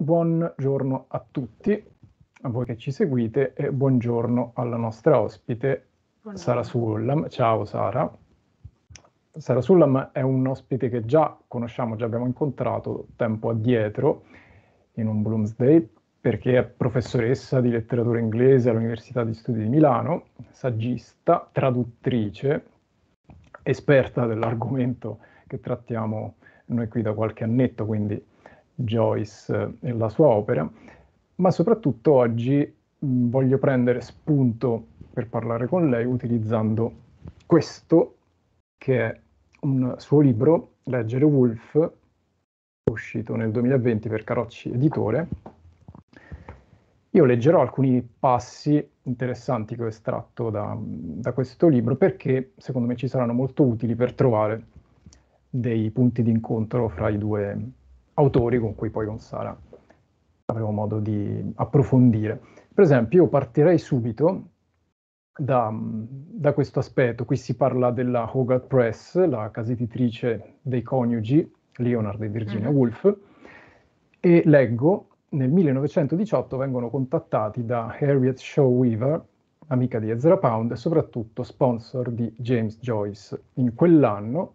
Buongiorno a tutti, a voi che ci seguite e buongiorno alla nostra ospite buongiorno. Sara Sullam. Ciao Sara. Sara Sullam è un ospite che già conosciamo, già abbiamo incontrato tempo addietro in un Bloomsday perché è professoressa di letteratura inglese all'Università di Studi di Milano, saggista, traduttrice, esperta dell'argomento che trattiamo noi qui da qualche annetto, quindi Joyce e eh, la sua opera, ma soprattutto oggi voglio prendere spunto per parlare con lei utilizzando questo che è un suo libro, Leggere Wolf, uscito nel 2020 per Carocci Editore. Io leggerò alcuni passi interessanti che ho estratto da, da questo libro perché secondo me ci saranno molto utili per trovare dei punti di incontro fra i due autori con cui poi con Sara avremo modo di approfondire. Per esempio, io partirei subito da, da questo aspetto. Qui si parla della Hogarth Press, la casa editrice dei coniugi Leonard e Virginia mm. Woolf, e leggo nel 1918 vengono contattati da Harriet Shaw Weaver, amica di Ezra Pound e soprattutto sponsor di James Joyce. In quell'anno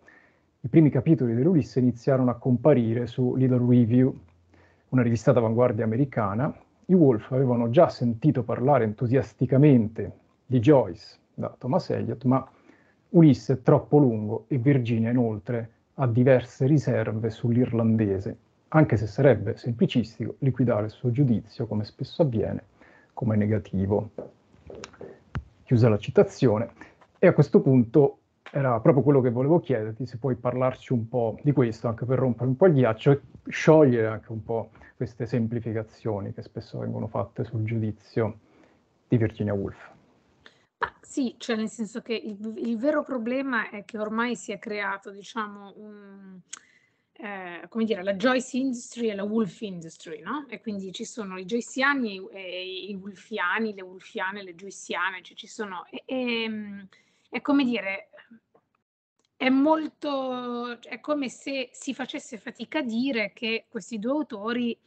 i primi capitoli dell'Ulisse iniziarono a comparire su Little Review, una rivista d'avanguardia americana. I Wolf avevano già sentito parlare entusiasticamente di Joyce da Thomas Eliot, ma Ulisse è troppo lungo e Virginia inoltre ha diverse riserve sull'irlandese, anche se sarebbe semplicistico liquidare il suo giudizio, come spesso avviene, come negativo. Chiusa la citazione, e a questo punto era proprio quello che volevo chiederti, se puoi parlarci un po' di questo, anche per rompere un po' il ghiaccio e sciogliere anche un po' queste semplificazioni che spesso vengono fatte sul giudizio di Virginia Woolf. Ma sì, cioè nel senso che il, il, vero problema è che ormai si è creato, diciamo, un, eh, come dire, la Joyce Industry e la Wolf Industry, no? E quindi ci sono i joyciani e, i wolfiani, le wolfiane, le joyciane, cioè ci sono... E, e, è come dire, è molto, è come se si facesse fatica a dire che questi due autori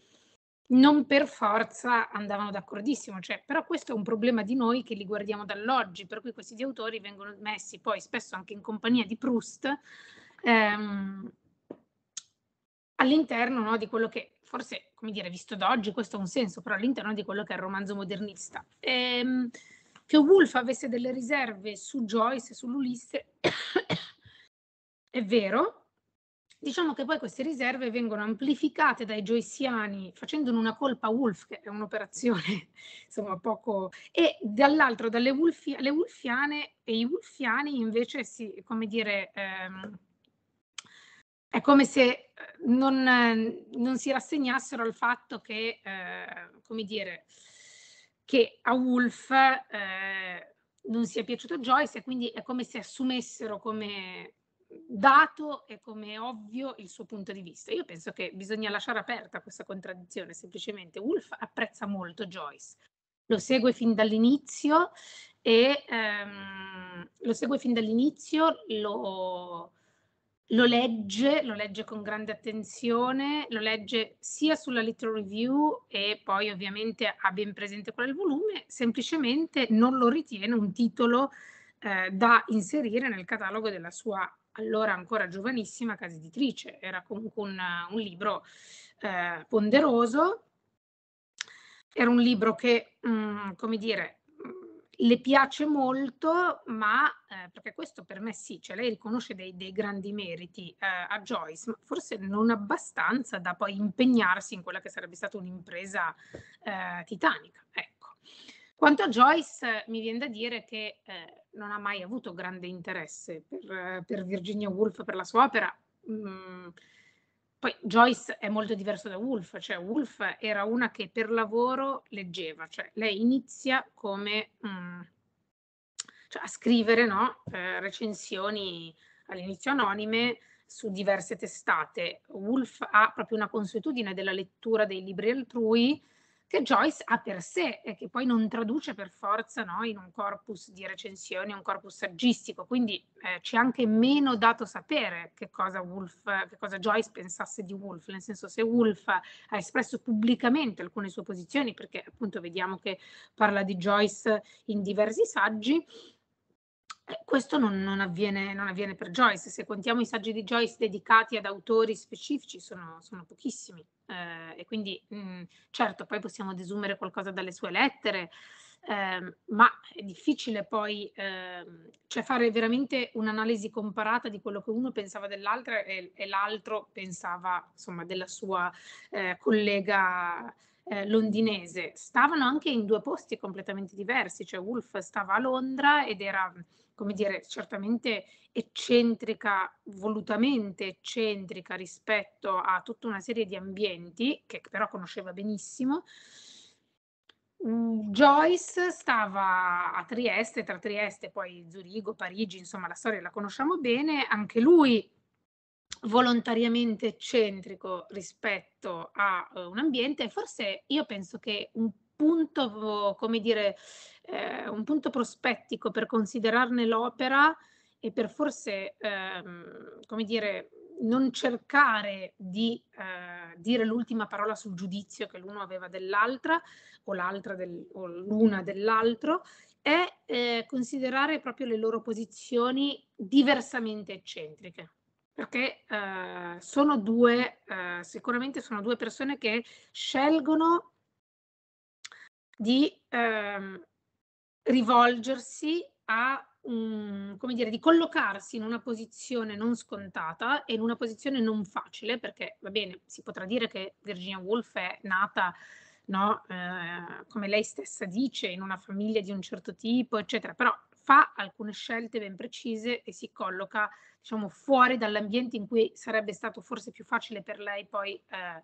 non per forza andavano d'accordissimo, cioè, però questo è un problema di noi che li guardiamo dall'oggi, per cui questi due autori vengono messi poi spesso anche in compagnia di Proust ehm, all'interno no, di quello che forse, come dire, visto da oggi questo ha un senso, però all'interno di quello che è il romanzo modernista. Ehm, che Wolf avesse delle riserve su Joyce e sull'Ulisse è vero, diciamo che poi queste riserve vengono amplificate dai joysiani facendone una colpa a Wolf, che è un'operazione insomma poco... e dall'altro dalle wolfi, le wolfiane e i wolfiani invece si, come dire... Ehm, è come se eh, non, non, si rassegnassero al fatto che, eh, come dire, che a Wolf eh, non sia piaciuto Joyce e quindi è come se assumessero come dato e come ovvio il suo punto di vista. Io penso che bisogna lasciare aperta questa contraddizione, semplicemente Wolf apprezza molto Joyce, lo segue fin dall'inizio e ehm, lo segue fin dall'inizio, lo, lo legge, lo legge con grande attenzione, lo legge sia sulla Little Review e poi ovviamente ha ben presente qual è il volume, semplicemente non lo ritiene un titolo eh, da inserire nel catalogo della sua allora ancora giovanissima casa editrice, era comunque un, un libro eh, ponderoso, era un libro che, mh, mm, come dire, mm, le piace molto, ma eh, perché questo per me sì, cioè lei riconosce dei, dei grandi meriti eh, a Joyce, ma forse non abbastanza da poi impegnarsi in quella che sarebbe stata un'impresa eh, titanica. Ecco. Quanto a Joyce, mi viene da dire che eh, non ha mai avuto grande interesse per, per Virginia Woolf, per la sua opera. Mm, poi Joyce è molto diverso da Woolf, cioè Woolf era una che per lavoro leggeva, cioè lei inizia come mm, cioè a scrivere no? eh, recensioni all'inizio anonime su diverse testate. Woolf ha proprio una consuetudine della lettura dei libri altrui che Joyce ha per sé e che poi non traduce per forza no, in un corpus di recensioni, un corpus saggistico, quindi eh, c'è anche meno dato sapere che cosa, Wolf, che cosa Joyce pensasse di Wolf, nel senso se Wolf ha espresso pubblicamente alcune sue posizioni, perché appunto vediamo che parla di Joyce in diversi saggi, eh, questo non, non, avviene, non, avviene, per Joyce, se contiamo i saggi di Joyce dedicati ad autori specifici sono, sono pochissimi eh, e quindi mh, mm, certo poi possiamo desumere qualcosa dalle sue lettere, eh, ma è difficile poi ehm, cioè fare veramente un'analisi comparata di quello che uno pensava dell'altro e, e l'altro pensava insomma della sua eh, collega. Eh, londinese, stavano anche in due posti completamente diversi, cioè Wolf stava a Londra ed era come dire, certamente eccentrica, volutamente eccentrica rispetto a tutta una serie di ambienti che però conosceva benissimo. Mm, Joyce stava a Trieste, tra Trieste, poi Zurigo, Parigi, insomma la storia la conosciamo bene, anche lui volontariamente eccentrico rispetto a uh, un ambiente, forse io penso che un punto, come dire, eh, un punto prospettico per considerarne l'opera e per forse, ehm, come dire, non cercare di eh, dire l'ultima parola sul giudizio che l'uno aveva dell'altra o, l'altra del, o l'una dell'altro, è eh, considerare proprio le loro posizioni diversamente eccentriche, perché eh, sono due, eh, sicuramente sono due persone che scelgono di ehm, rivolgersi a un, come dire, di collocarsi in una posizione non scontata e in una posizione non facile, perché va bene, si potrà dire che Virginia Woolf è nata, no, eh, come lei stessa dice, in una famiglia di un certo tipo, eccetera, però fa alcune scelte ben precise e si colloca, diciamo, fuori dall'ambiente in cui sarebbe stato forse più facile per lei poi eh,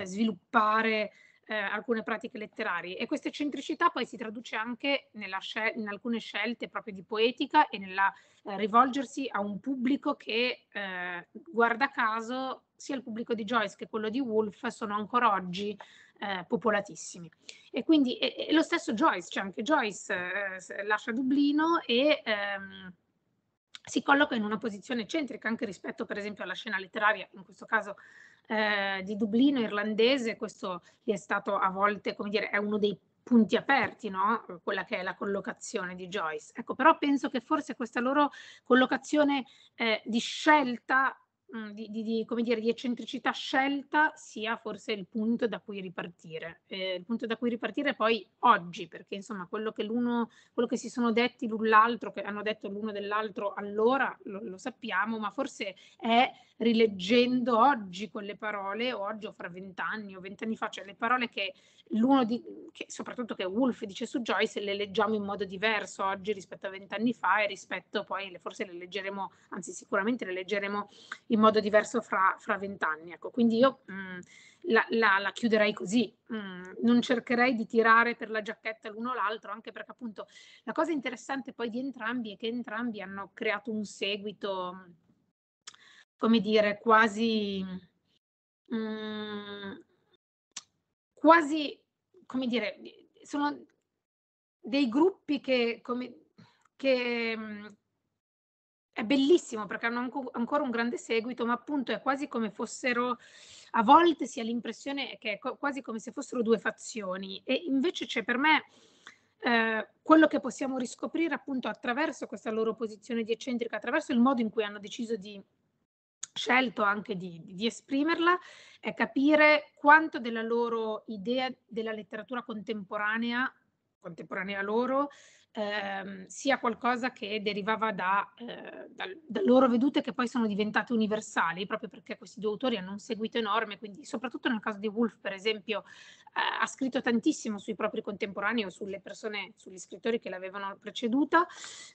eh sviluppare eh, alcune pratiche letterarie e questa eccentricità poi si traduce anche scel- in alcune scelte proprio di poetica e nella eh, rivolgersi a un pubblico che eh, guarda caso sia il pubblico di Joyce che quello di Woolf sono ancora oggi eh, popolatissimi. E quindi e, e lo stesso Joyce, cioè anche Joyce eh, lascia Dublino e ehm, si colloca in una posizione eccentrica anche rispetto per esempio alla scena letteraria, in questo caso eh, di Dublino irlandese, questo è stato a volte, come dire, è uno dei punti aperti, no? quella che è la collocazione di Joyce. Ecco, però penso che forse questa loro collocazione eh, di scelta Mm, di, di, di, come dire, di eccentricità scelta sia forse il punto da cui ripartire. Eh, il punto da cui ripartire poi oggi, perché insomma quello che, l'uno, quello che si sono detti l'un l'altro, che hanno detto l'uno dell'altro allora, lo, lo sappiamo, ma forse è rileggendo oggi quelle parole, oggi o fra vent'anni o vent'anni fa, cioè le parole che l'uno di, che, soprattutto che Wolf dice su Joyce, le leggiamo in modo diverso oggi rispetto a vent'anni fa e rispetto poi, le, forse le leggeremo, anzi sicuramente le leggeremo in modo modo diverso fra vent'anni. Ecco, quindi io mh, mm, la, la, la, chiuderei così, mh, mm, non cercherei di tirare per la giacchetta l'uno o l'altro, anche perché appunto la cosa interessante poi di entrambi è che entrambi hanno creato un seguito, come dire, quasi... Mh, mm, quasi, come dire, sono dei gruppi che, come, che è bellissimo perché hanno ancora un grande seguito, ma appunto è quasi come fossero, a volte si ha l'impressione che è quasi come se fossero due fazioni e invece c'è per me eh, quello che possiamo riscoprire appunto attraverso questa loro posizione di eccentrica, attraverso il modo in cui hanno deciso di scelto anche di, di, esprimerla è capire quanto della loro idea della letteratura contemporanea, contemporanea loro, ehm, sia qualcosa che derivava da, eh, da, da, loro vedute che poi sono diventate universali, proprio perché questi due autori hanno un seguito enorme, quindi soprattutto nel caso di Wolf, per esempio, eh, ha scritto tantissimo sui propri contemporanei o sulle persone, sugli scrittori che l'avevano preceduta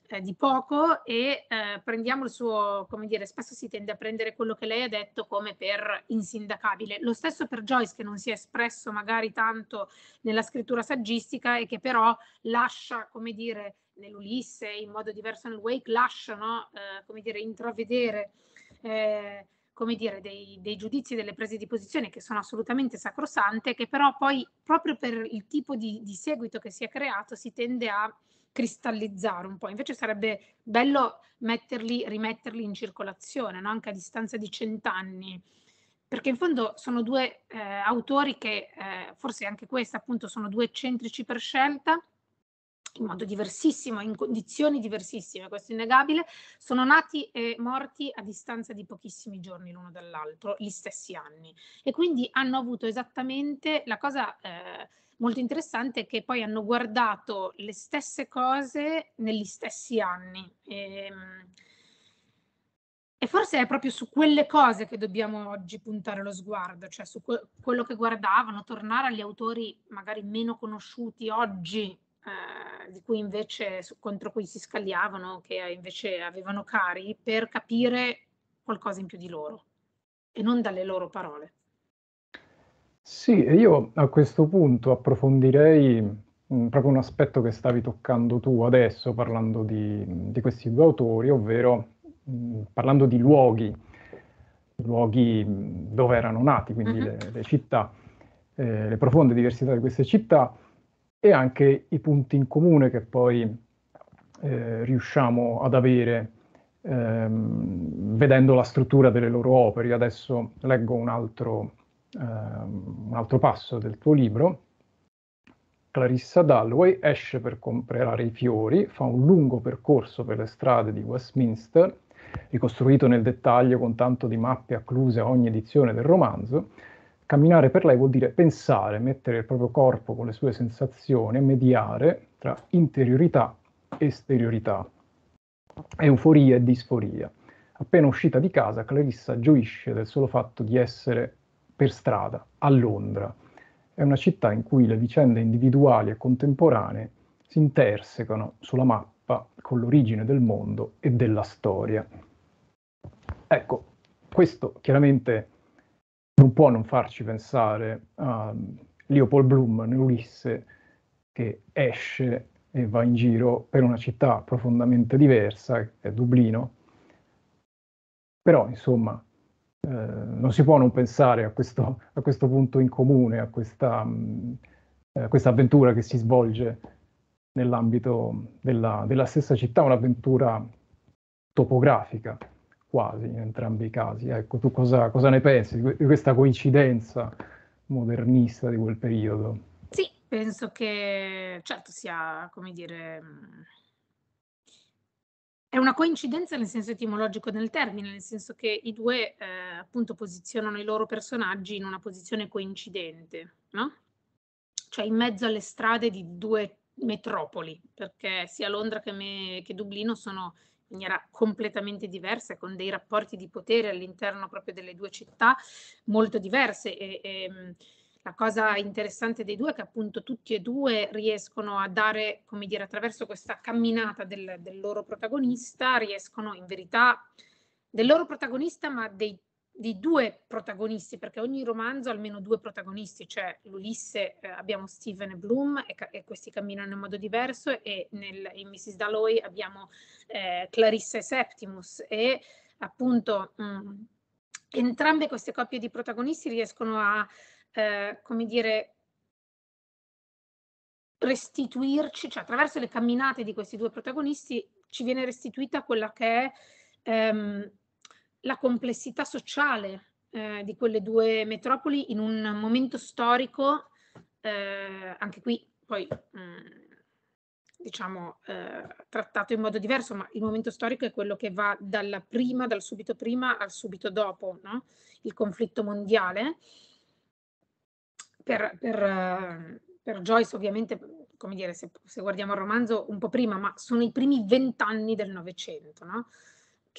eh, di poco e eh, prendiamo il suo, come dire, spesso si tende a prendere quello che lei ha detto come per insindacabile. Lo stesso per Joyce che non si è espresso magari tanto nella scrittura saggistica e che però lascia, come dire, dire, nell'Ulisse, in modo diverso nel Wake, lasciano, eh, come dire, intravedere eh, come dire, dei, dei, giudizi, delle prese di posizione che sono assolutamente sacrosante, che però poi proprio per il tipo di, di seguito che si è creato si tende a cristallizzare un po'. Invece sarebbe bello metterli, rimetterli in circolazione, no? anche a distanza di cent'anni, perché in fondo sono due eh, autori che, eh, forse anche questa appunto, sono due eccentrici per scelta, in modo diversissimo, in condizioni diversissime, questo è innegabile, sono nati e morti a distanza di pochissimi giorni l'uno dall'altro, gli stessi anni. E quindi hanno avuto esattamente la cosa... Eh, molto interessante è che poi hanno guardato le stesse cose negli stessi anni. E, ehm, e forse è proprio su quelle cose che dobbiamo oggi puntare lo sguardo, cioè su que- quello che guardavano, tornare agli autori magari meno conosciuti oggi eh, cui invece, contro cui si scagliavano, che eh, invece avevano cari, per capire qualcosa in più di loro e non dalle loro parole. Sì, io a questo punto approfondirei mh, mm, proprio un aspetto che stavi toccando tu adesso parlando di, di questi due autori, ovvero mh, mm, parlando di luoghi, luoghi mm, dove erano nati, quindi uh-huh. le, le città, eh, le profonde diversità di queste città e anche i punti in comune che poi eh, riusciamo ad avere ehm, vedendo la struttura delle loro opere. Io adesso leggo un altro, ehm, un altro passo del tuo libro. Clarissa Dalloway esce per comprare i fiori, fa un lungo percorso per le strade di Westminster, ricostruito nel dettaglio con tanto di mappe accluse a ogni edizione del romanzo, Camminare per lei vuol dire pensare, mettere il proprio corpo con le sue sensazioni, mediare tra interiorità e esteriorità, euforia e disforia. Appena uscita di casa, Clarissa gioisce del solo fatto di essere per strada, a Londra. È una città in cui le vicende individuali e contemporanee si intersecano sulla mappa con l'origine del mondo e della storia. Ecco, questo chiaramente può non farci pensare a Leopold Bloom nell'Ulisse che esce e va in giro per una città profondamente diversa, che è Dublino. Però, insomma, eh, non si può non pensare a questo, a questo punto in comune, a questa, mh, eh, questa avventura che si svolge nell'ambito della, della stessa città, un'avventura topografica quasi in entrambi i casi. Ecco, tu cosa, cosa ne pensi di questa coincidenza modernista di quel periodo? Sì, penso che certo sia, come dire, mm, è una coincidenza nel senso etimologico del termine, nel senso che i due eh, appunto posizionano i loro personaggi in una posizione coincidente, no? Cioè in mezzo alle strade di due metropoli, perché sia Londra che, me, che Dublino sono quindi era completamente diversa, con dei rapporti di potere all'interno proprio delle due città molto diverse. E, e, ehm, la cosa interessante dei due è che appunto tutti e due riescono a dare, come dire, attraverso questa camminata del, del loro protagonista, riescono in verità, del loro protagonista, ma dei di due protagonisti, perché ogni romanzo ha almeno due protagonisti, cioè l'Ulisse eh, abbiamo Steven e Bloom e, e, questi camminano in modo diverso e nel, in Mrs. Dalloy abbiamo eh, Clarissa e Septimus e appunto mh, mm, entrambe queste coppie di protagonisti riescono a, eh, come dire, restituirci, cioè attraverso le camminate di questi due protagonisti ci viene restituita quella che è ehm, la complessità sociale eh, di quelle due metropoli in un momento storico, eh, anche qui poi mh, eh, diciamo eh, trattato in modo diverso, ma il momento storico è quello che va dalla prima, dal subito prima al subito dopo, no? il conflitto mondiale. Per, per, eh, per Joyce ovviamente, come dire, se, se, guardiamo il romanzo un po' prima, ma sono i primi vent'anni del Novecento, no?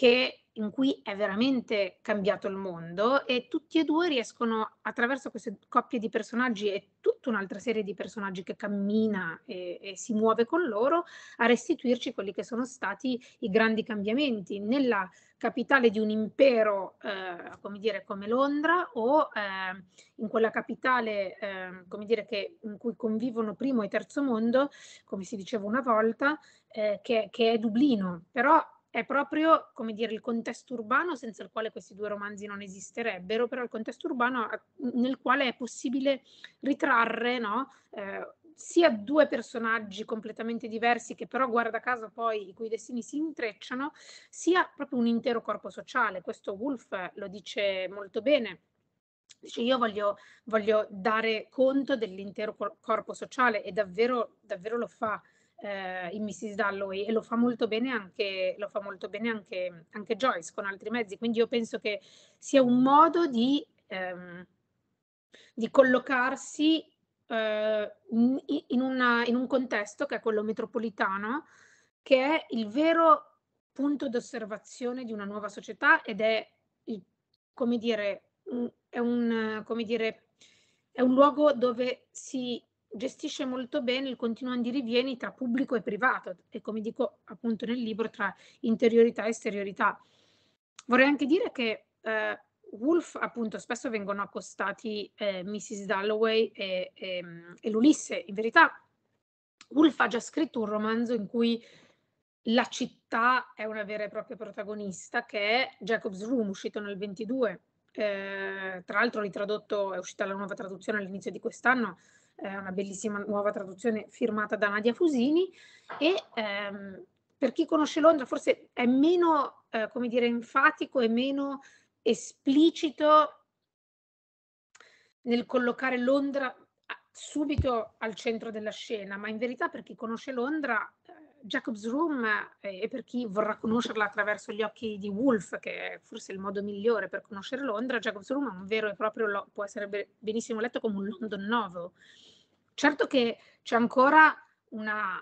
che, in cui è veramente cambiato il mondo e tutti e due riescono attraverso queste coppie di personaggi e tutta un'altra serie di personaggi che cammina e, e si muove con loro a restituirci quelli che sono stati i grandi cambiamenti nella capitale di un impero, eh, come dire, come Londra, o eh, in quella capitale, eh, come dire, che, in cui convivono primo e terzo mondo, come si diceva una volta, eh, che, che, è Dublino. Però è proprio, come dire, il contesto urbano senza il quale questi due romanzi non esisterebbero, però il contesto urbano nel quale è possibile ritrarre, no? Eh, sia due personaggi completamente diversi che però guarda caso poi i cui destini si intrecciano, sia proprio un intero corpo sociale. Questo Wolf lo dice molto bene. Dice io voglio, voglio dare conto dell'intero corpo sociale e davvero, davvero lo fa eh, in Mrs. Dalloway e lo fa molto bene, anche, fa molto bene anche, anche, Joyce con altri mezzi, quindi io penso che sia un modo di, ehm, di collocarsi eh, in, una, in un contesto che è quello metropolitano, che è il vero punto d'osservazione di una nuova società ed è, come dire, è un, come dire, è un luogo dove si gestisce molto bene il continuo di rivieni tra pubblico e privato e come dico appunto nel libro tra interiorità e esteriorità. Vorrei anche dire che eh, Wolf appunto spesso vengono accostati eh, Mrs. Dalloway e, e, ehm, e l'Ulisse. In verità Wolf ha già scritto un romanzo in cui la città è una vera e propria protagonista che è Jacob's Room, uscito nel 22. Eh, tra l'altro ritradotto, è uscita la nuova traduzione all'inizio di quest'anno, eh, una bellissima nuova traduzione firmata da Nadia Fusini e ehm, per chi conosce Londra forse è meno, eh, come dire, enfatico e meno esplicito nel collocare Londra ah, subito al centro della scena, ma in verità per chi conosce Londra, eh, Jacob's Room eh, e per chi vorrà conoscerla attraverso gli occhi di Wolf, che è forse il modo migliore per conoscere Londra, Jacob's Room è un vero e proprio, può essere benissimo letto come un London novel, Certo che c'è ancora una,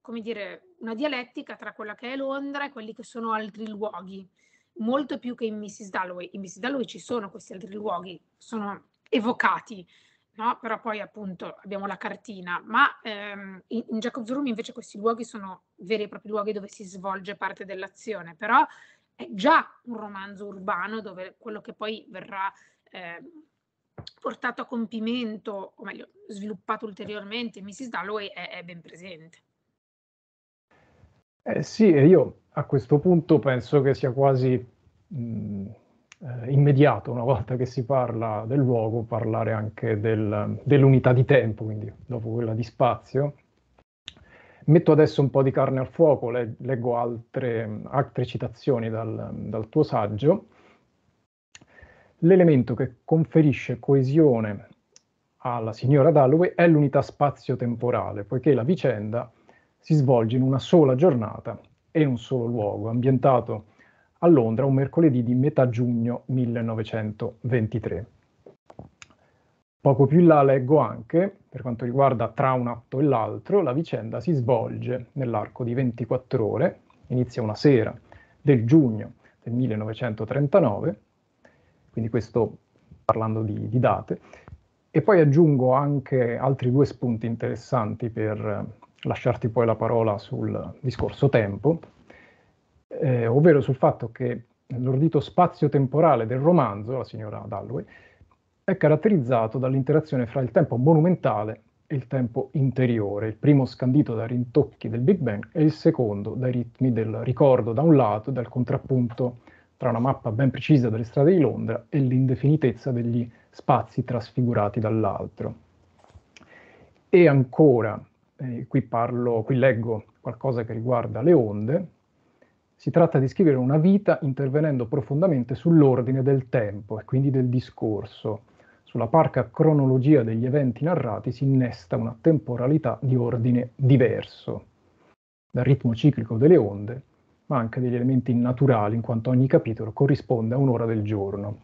come dire, una dialettica tra quella che è Londra e quelli che sono altri luoghi, molto più che in Mrs. Dalloway. In Mrs. Dalloway ci sono questi altri luoghi, sono evocati, no? però poi appunto abbiamo la cartina, ma ehm, in, in Jacob's Room invece questi luoghi sono veri e propri luoghi dove si svolge parte dell'azione, però è già un romanzo urbano dove quello che poi verrà... Eh, portato a compimento, o meglio, sviluppato ulteriormente, Mrs. Dalloway è, è ben presente. Eh sì, io a questo punto penso che sia quasi mh, eh, immediato, una volta che si parla del luogo, parlare anche del, dell'unità di tempo, quindi dopo quella di spazio. Metto adesso un po' di carne al fuoco, le, leggo altre, altre citazioni dal, dal tuo saggio l'elemento che conferisce coesione alla signora Dalloway è l'unità spazio-temporale, poiché la vicenda si svolge in una sola giornata e in un solo luogo, ambientato a Londra un mercoledì di metà giugno 1923. Poco più in là leggo anche, per quanto riguarda tra un atto e l'altro, la vicenda si svolge nell'arco di 24 ore, inizia una sera del giugno del 1939 quindi questo parlando di, di date. E poi aggiungo anche altri due spunti interessanti per eh, lasciarti poi la parola sul discorso tempo, eh, ovvero sul fatto che l'ordito spazio-temporale del romanzo, la signora Dalloway, è caratterizzato dall'interazione fra il tempo monumentale e il tempo interiore, il primo scandito dai rintocchi del Big Bang e il secondo dai ritmi del ricordo da un lato e dal contrappunto tra una mappa ben precisa delle strade di Londra e l'indefinitezza degli spazi trasfigurati dall'altro. E ancora, eh, qui, parlo, qui leggo qualcosa che riguarda le onde, si tratta di scrivere una vita intervenendo profondamente sull'ordine del tempo e quindi del discorso. Sulla parca cronologia degli eventi narrati si innesta una temporalità di ordine diverso dal ritmo ciclico delle onde ma anche degli elementi naturali, in quanto ogni capitolo corrisponde a un'ora del giorno.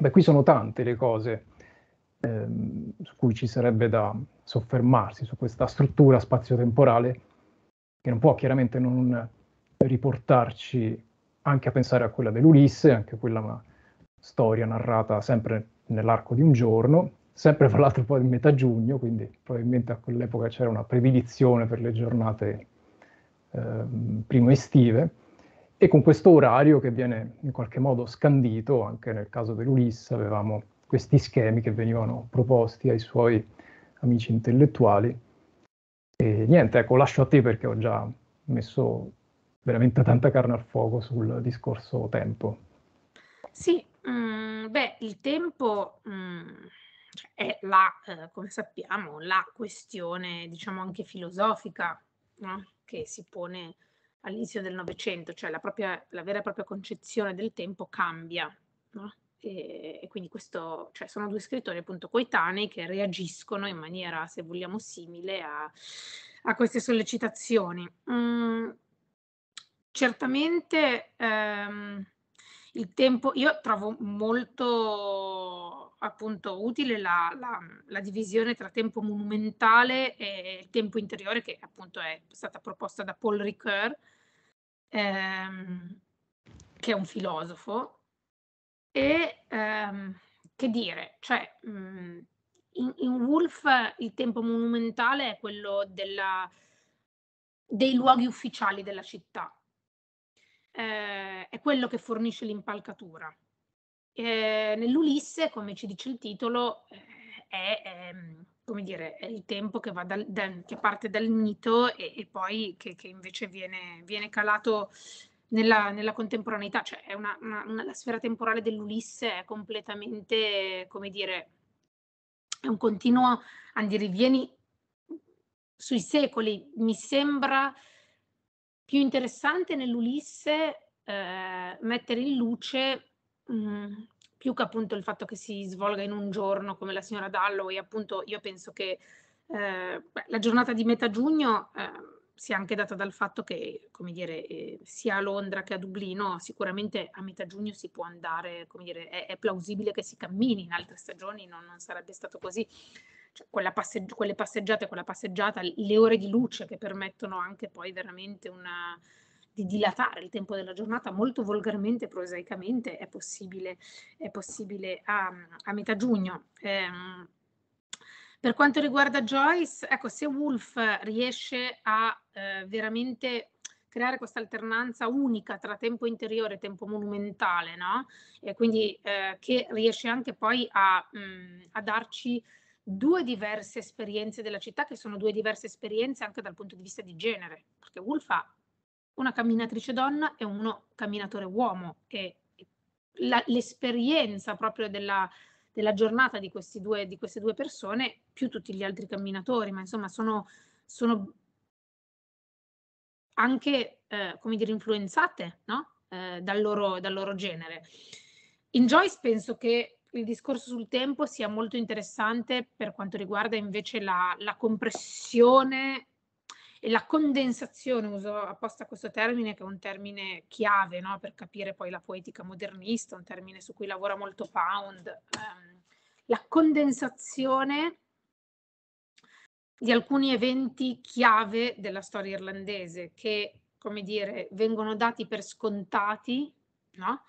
Beh, qui sono tante le cose eh, su cui ci sarebbe da soffermarsi, su questa struttura spazio-temporale, che non può chiaramente non riportarci anche a pensare a quella dell'Ulisse, anche quella una storia narrata sempre nell'arco di un giorno, sempre fra l'altro poi di metà giugno, quindi probabilmente a quell'epoca c'era una predilezione per le giornate Ehm, primo estive e con questo orario che viene in qualche modo scandito, anche nel caso dell'Ulisse avevamo questi schemi che venivano proposti ai suoi amici intellettuali. E niente, ecco, lascio a te perché ho già messo veramente tanta carne al fuoco sul discorso tempo. Sì, mh, mm, beh, il tempo mh, mm, cioè, è la, eh, come sappiamo, la questione, diciamo anche filosofica, no? che si pone all'inizio del Novecento, cioè la, propria, la, vera e propria concezione del tempo cambia. No? E, e, quindi questo, cioè sono due scrittori appunto coetanei che reagiscono in maniera, se vogliamo, simile a, a queste sollecitazioni. Mm, certamente ehm, il tempo, io trovo molto appunto utile la, la, la, divisione tra tempo monumentale e tempo interiore che appunto è stata proposta da Paul Ricoeur, ehm, che è un filosofo, e ehm, che dire, cioè mh, in, in Wolf il tempo monumentale è quello della, dei luoghi ufficiali della città, eh, è quello che fornisce l'impalcatura Ehm, Nell'Ulisse, come ci dice il titolo, eh, è, è, ehm, dire, è il tempo che, dal, da, che, parte dal mito e, e poi che, che invece viene, viene, calato nella, nella contemporaneità, cioè una, una, una, la sfera temporale dell'Ulisse è completamente, come dire, è un continuo andirivieni sui secoli. Mi sembra più interessante nell'Ulisse eh, mettere in luce Mhmm, più che appunto il fatto che si svolga in un giorno come la signora Dalloway, appunto io penso che eh, beh, la giornata di metà giugno eh, sia anche data dal fatto che, come dire, eh, sia a Londra che a Dublino, sicuramente a metà giugno si può andare, come dire, è, è plausibile che si cammini in altre stagioni, no? non sarebbe stato così. Cioè, passe- quelle passeggiate, quella passeggiata, le ore di luce che permettono anche poi veramente una, di dilatare il tempo della giornata molto volgarmente, prosaicamente, è possibile, è possibile a, a, metà giugno. Eh, per quanto riguarda Joyce, ecco, se Wolf riesce a eh, veramente creare questa alternanza unica tra tempo interiore e tempo monumentale, no? E quindi eh, che riesce anche poi a, mh, mm, a darci due diverse esperienze della città, che sono due diverse esperienze anche dal punto di vista di genere, perché Wolf ha una camminatrice donna e uno camminatore uomo e la, l'esperienza proprio della, della giornata di, due, di, queste due persone più tutti gli altri camminatori, ma insomma sono, sono anche, eh, come dire, influenzate no? eh, dal, loro, dal, loro, genere. In Joyce penso che il discorso sul tempo sia molto interessante per quanto riguarda invece la, la compressione e la condensazione, uso apposta questo termine che è un termine chiave no? per capire poi la poetica modernista, un termine su cui lavora molto Pound, ehm, la condensazione di alcuni eventi chiave della storia irlandese che, come dire, vengono dati per scontati, no?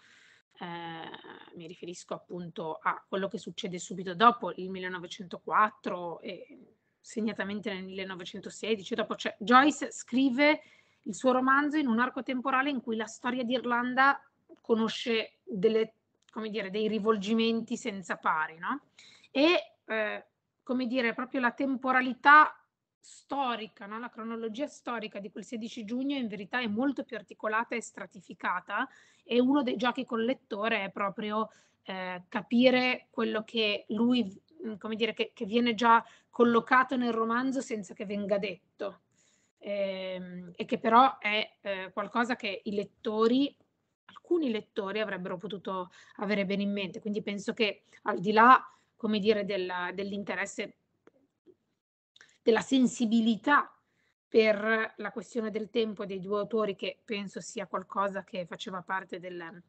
Eh, mi riferisco appunto a quello che succede subito dopo il 1904 e segnatamente nel 1916. Dopo cioè, Joyce scrive il suo romanzo in un arco temporale in cui la storia d'Irlanda conosce delle, dire, dei rivolgimenti senza pari, no? E, eh, come dire, proprio la temporalità storica, no? la cronologia storica di quel 16 giugno in verità è molto più articolata e stratificata e uno dei giochi col lettore è proprio eh, capire quello che lui come dire, che, che viene già collocato nel romanzo senza che venga detto ehm, e che però è eh, qualcosa che i lettori, alcuni lettori avrebbero potuto avere bene in mente. Quindi penso che al di là, come dire, della, dell'interesse, della sensibilità per la questione del tempo dei due autori, che penso sia qualcosa che faceva parte del,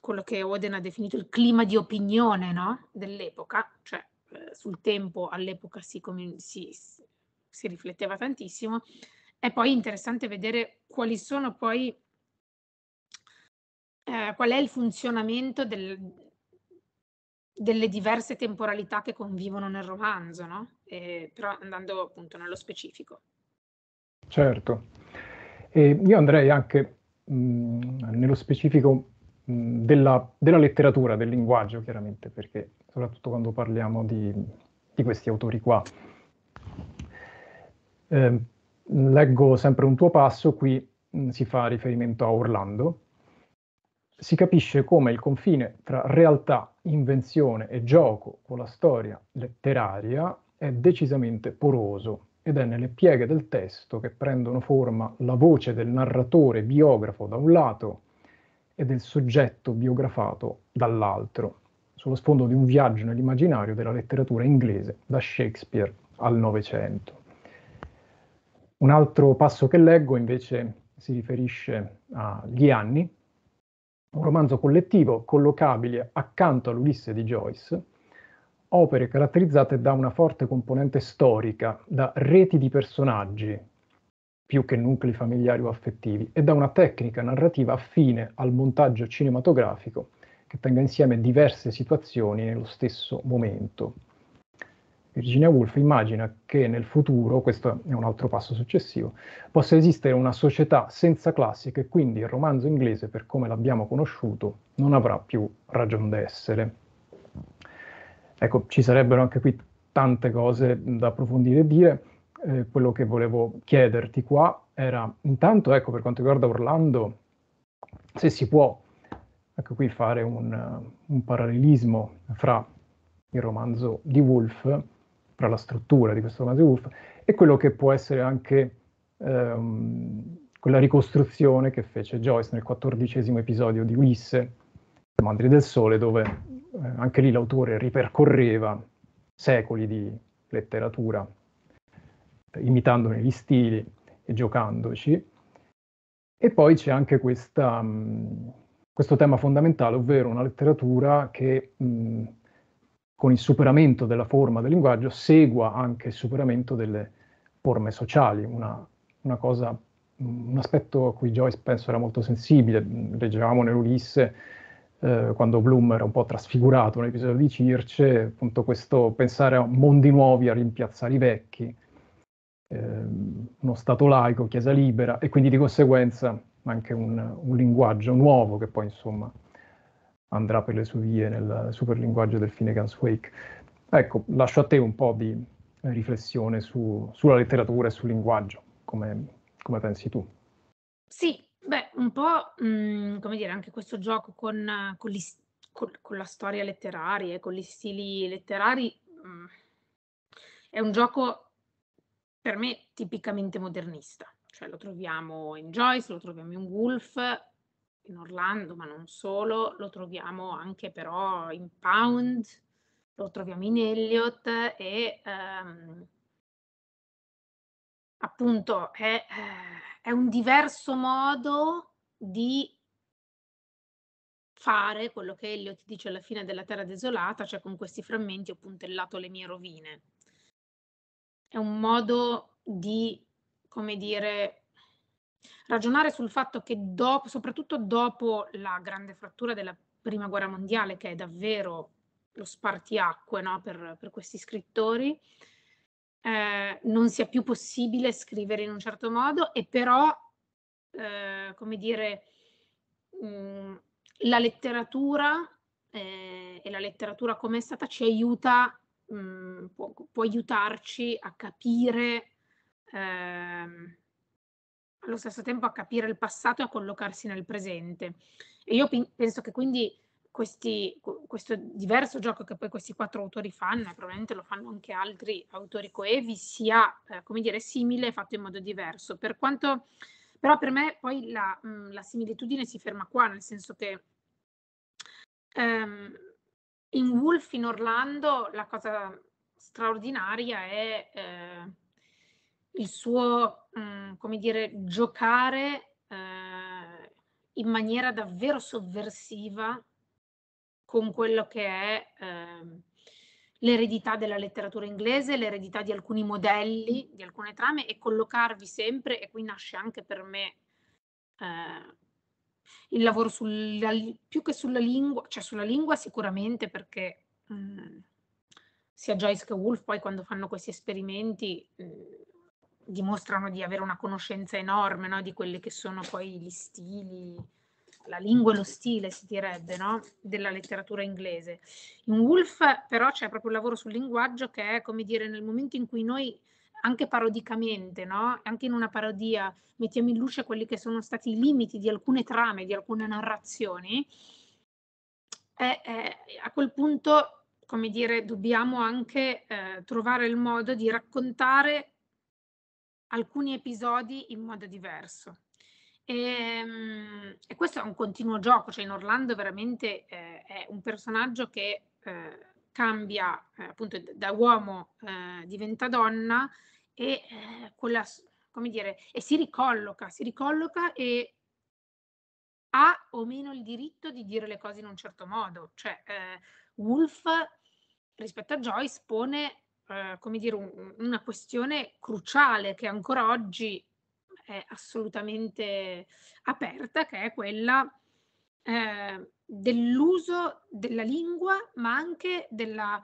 quello che Oden ha definito il clima di opinione no? dell'epoca, cioè eh, sul tempo all'epoca si, si, si rifletteva tantissimo, è poi interessante vedere quali sono poi eh, qual è il funzionamento del, delle diverse temporalità che convivono nel romanzo, no? e, però andando appunto nello specifico. Certo, e io andrei anche mh, mm, nello specifico della, della, letteratura, del linguaggio, chiaramente, perché soprattutto quando parliamo di, di questi autori qua. Eh, leggo sempre un tuo passo, qui mh, mm, si fa riferimento a Orlando. Si capisce come il confine tra realtà, invenzione e gioco con la storia letteraria è decisamente poroso ed è nelle pieghe del testo che prendono forma la voce del narratore biografo da un lato e del soggetto biografato dall'altro, sullo sfondo di un viaggio nell'immaginario della letteratura inglese da Shakespeare al Novecento. Un altro passo che leggo invece si riferisce a Gli anni, un romanzo collettivo collocabile accanto all'Ulisse di Joyce, opere caratterizzate da una forte componente storica, da reti di personaggi, più che nuclei familiari o affettivi, e da una tecnica narrativa affine al montaggio cinematografico che tenga insieme diverse situazioni nello stesso momento. Virginia Woolf immagina che nel futuro, questo è un altro passo successivo, possa esistere una società senza classi e quindi il romanzo inglese, per come l'abbiamo conosciuto, non avrà più ragion d'essere. Ecco, ci sarebbero anche qui tante cose da approfondire e dire eh, quello che volevo chiederti qua era intanto, ecco, per quanto riguarda Orlando, se si può, ecco qui fare un, un parallelismo fra il romanzo di Wolf, fra la struttura di questo romanzo di Wolf, e quello che può essere anche ehm, quella ricostruzione che fece Joyce nel quattordicesimo episodio di Ulisse, Mandri del Sole, dove eh, anche lì l'autore ripercorreva secoli di letteratura imitandone gli stili e giocandoci. E poi c'è anche questa, mh, mm, questo tema fondamentale, ovvero una letteratura che mh, mm, con il superamento della forma del linguaggio segua anche il superamento delle forme sociali, una, una cosa, mm, un aspetto a cui Joyce penso era molto sensibile. Leggevamo nell'Ulisse, eh, quando Bloom era un po' trasfigurato nell'episodio di Circe, appunto questo pensare a mondi nuovi a rimpiazzare i vecchi, Ehm, uno Stato laico, Chiesa libera e quindi di conseguenza anche un, un linguaggio nuovo che poi insomma andrà per le sue vie nel super linguaggio del Finnegan's Wake. Ecco, lascio a te un po' di riflessione su, sulla letteratura e sul linguaggio, come, come pensi tu? Sì, beh, un po' mh, mm, come dire, anche questo gioco con, con, gli, con, con la storia letteraria e con gli stili letterari mh, mm, è un gioco per me tipicamente modernista, cioè lo troviamo in Joyce, lo troviamo in Wolf, in Orlando, ma non solo, lo troviamo anche però in Pound, lo troviamo in Elliot e ehm, appunto è, eh, è un diverso modo di fare quello che Elliot dice alla fine della Terra Desolata, cioè con questi frammenti ho puntellato le mie rovine è un modo di, come dire, ragionare sul fatto che dopo, soprattutto dopo la grande frattura della prima guerra mondiale, che è davvero lo spartiacque no, per, per, questi scrittori, eh, non sia più possibile scrivere in un certo modo e però, eh, come dire, mh, mm, la letteratura eh, e la letteratura come è stata ci aiuta mh, può, può, aiutarci a capire, ehm, allo stesso tempo a capire il passato e a collocarsi nel presente. E io p- penso che quindi questi, questo diverso gioco che poi questi quattro autori fanno, e probabilmente lo fanno anche altri autori coevi, sia, eh, come dire, simile e fatto in modo diverso. Per quanto, però per me poi la, mh, la similitudine si ferma qua, nel senso che... Ehm, in Wolf in Orlando la cosa straordinaria è eh, il suo, mh, mm, come dire, giocare eh, in maniera davvero sovversiva con quello che è eh, l'eredità della letteratura inglese, l'eredità di alcuni modelli, di alcune trame e collocarvi sempre, e qui nasce anche per me eh, il lavoro sulla, più che sulla lingua, cioè sulla lingua sicuramente perché mh, mm, sia Joyce che Wolf poi quando fanno questi esperimenti mh, mm, dimostrano di avere una conoscenza enorme no? di quelli che sono poi gli stili, la lingua e lo stile si direbbe, no? della letteratura inglese. In Wolf però c'è proprio il lavoro sul linguaggio che è come dire nel momento in cui noi anche parodicamente, no? anche in una parodia, mettiamo in luce quelli che sono stati i limiti di alcune trame, di alcune narrazioni, eh, eh, a quel punto, come dire, dobbiamo anche eh, trovare il modo di raccontare alcuni episodi in modo diverso. E, ehm, e questo è un continuo gioco, cioè in Orlando veramente eh, è un personaggio che eh, cambia eh, appunto da uomo eh, diventa donna e eh, quella, come dire, e si ricolloca, si ricolloca e ha o meno il diritto di dire le cose in un certo modo, cioè eh, Wolf rispetto a Joyce pone eh, come dire un, una questione cruciale che ancora oggi è assolutamente aperta che è quella eh, dell'uso della lingua, ma anche della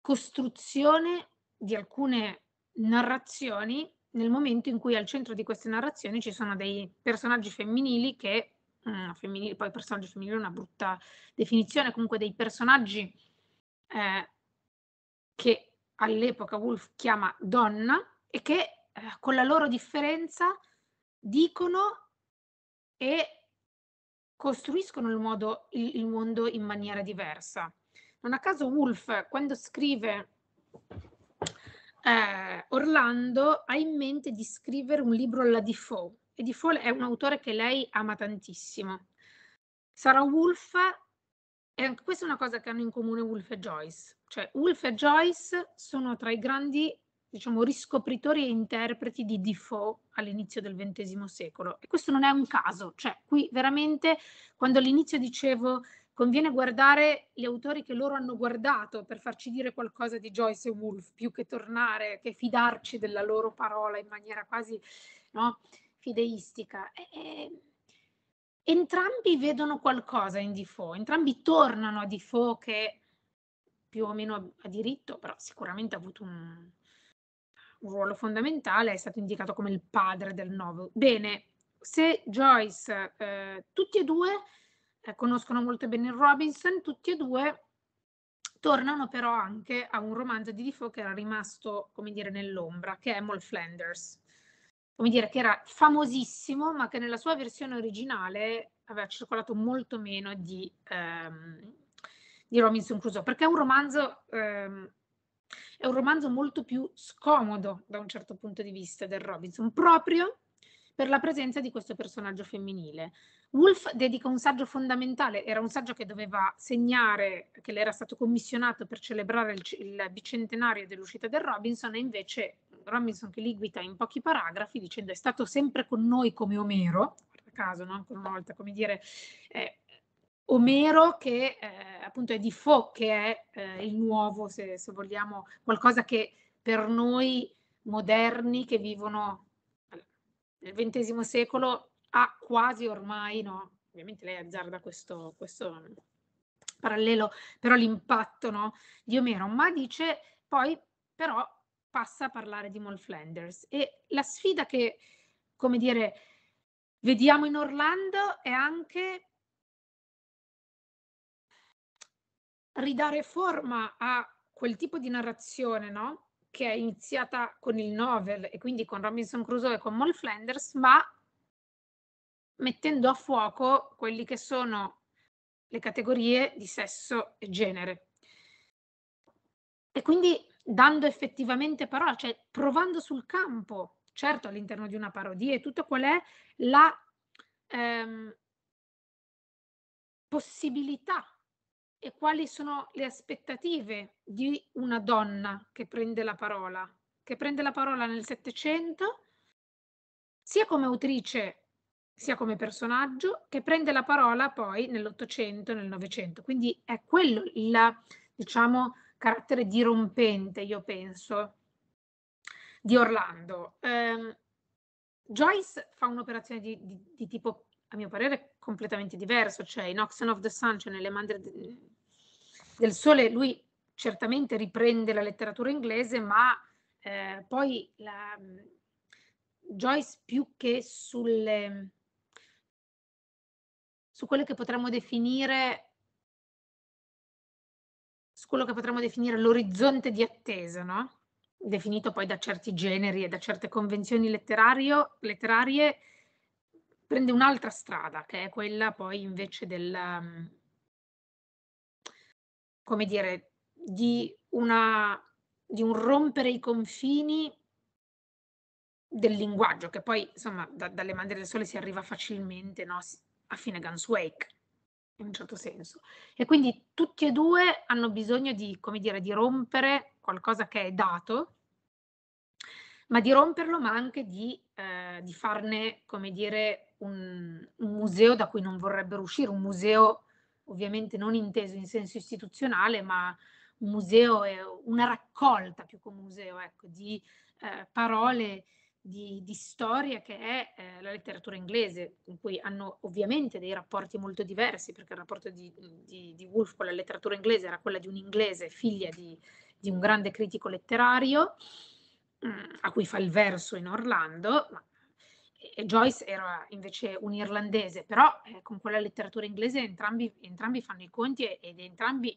costruzione di alcune narrazioni nel momento in cui al centro di queste narrazioni ci sono dei personaggi femminili che, mh, mm, femminili, poi personaggio femminile è una brutta definizione, comunque dei personaggi eh, che all'epoca Wolf chiama donna e che eh, con la loro differenza dicono e costruiscono il, modo, il, il mondo in maniera diversa. Non a caso Wolf, quando scrive eh, Orlando, ha in mente di scrivere un libro alla Defoe, e Defoe è un autore che lei ama tantissimo. Sarà Wolf, e anche questa è una cosa che hanno in comune Wolf e Joyce, cioè Wolf e Joyce sono tra i grandi diciamo, riscopritori e interpreti di Defoe all'inizio del XX secolo. E questo non è un caso, cioè qui veramente quando all'inizio dicevo conviene guardare gli autori che loro hanno guardato per farci dire qualcosa di Joyce e Woolf, più che tornare, che fidarci della loro parola in maniera quasi no, fideistica. E, e, entrambi vedono qualcosa in Defoe, entrambi tornano a Defoe che più o meno ha diritto, però sicuramente ha avuto un, un ruolo fondamentale, è stato indicato come il padre del novel. Bene, se Joyce, eh, tutti e due eh, conoscono molto bene il Robinson, tutti e due tornano però anche a un romanzo di Defoe che era rimasto, come dire, nell'ombra, che è Moll Flanders. Come dire, che era famosissimo, ma che nella sua versione originale aveva circolato molto meno di, ehm, di Robinson Crusoe, perché è un romanzo ehm, è un romanzo molto più scomodo da un certo punto di vista del Robinson, proprio per la presenza di questo personaggio femminile. Woolf dedica un saggio fondamentale, era un saggio che doveva segnare, che le era stato commissionato per celebrare il, il bicentenario dell'uscita del Robinson, e invece Robinson che li in pochi paragrafi dicendo è stato sempre con noi come Omero, caso, no? ancora una volta, come dire, eh, Omero che eh, appunto è di Faux, che è eh, il nuovo, se, se, vogliamo, qualcosa che per noi moderni che vivono nel XX secolo ha quasi ormai, no? ovviamente lei azzarda questo, questo parallelo, però l'impatto no? di Omero, ma dice poi però passa a parlare di Moll Flanders e la sfida che, come dire, vediamo in Orlando è anche ridare forma a quel tipo di narrazione, no? Che è iniziata con il novel e quindi con Robinson Crusoe e con Moll Flanders, ma mettendo a fuoco quelli che sono le categorie di sesso e genere. E quindi dando effettivamente parola, cioè provando sul campo, certo all'interno di una parodia e tutto qual è la ehm, possibilità e quali sono le aspettative di una donna che prende la parola, che prende la parola nel Settecento, sia come autrice, sia come personaggio, che prende la parola poi nell'Ottocento, nel Novecento. Quindi è quello il, diciamo, carattere dirompente, io penso, di Orlando. Eh, Joyce fa un'operazione di, di, di tipo, a mio parere, completamente diverso, cioè in Oxen of the Sun, cioè nelle mandre del sole, lui certamente riprende la letteratura inglese, ma eh, poi la, mm, Joyce più che sulle, su quelle che potremmo definire su quello che potremmo definire l'orizzonte di attesa, no? definito poi da certi generi e da certe convenzioni letterarie, prende un'altra strada, che è quella poi invece del, mhmm, come dire, di, una, di un rompere i confini del linguaggio, che poi insomma da, dalle Mandere del Sole si arriva facilmente no? a fine Gunswake, in un certo senso. E quindi tutti e due hanno bisogno di, come dire, di rompere qualcosa che è dato, ma di romperlo, ma anche di eh, di farne, come dire, un, un, museo da cui non vorrebbero uscire, un museo ovviamente non inteso in senso istituzionale, ma un museo è una raccolta più che un museo, ecco, di eh, parole di, di, storia che è eh, la letteratura inglese, con cui hanno ovviamente dei rapporti molto diversi, perché il rapporto di, di, di Wolf con la letteratura inglese era quella di un inglese, figlia di, un grande critico letterario, mh, mm, a cui fa il verso in Orlando, ma Joyce era invece un irlandese, però eh, con quella letteratura inglese entrambi, entrambi fanno i conti ed entrambi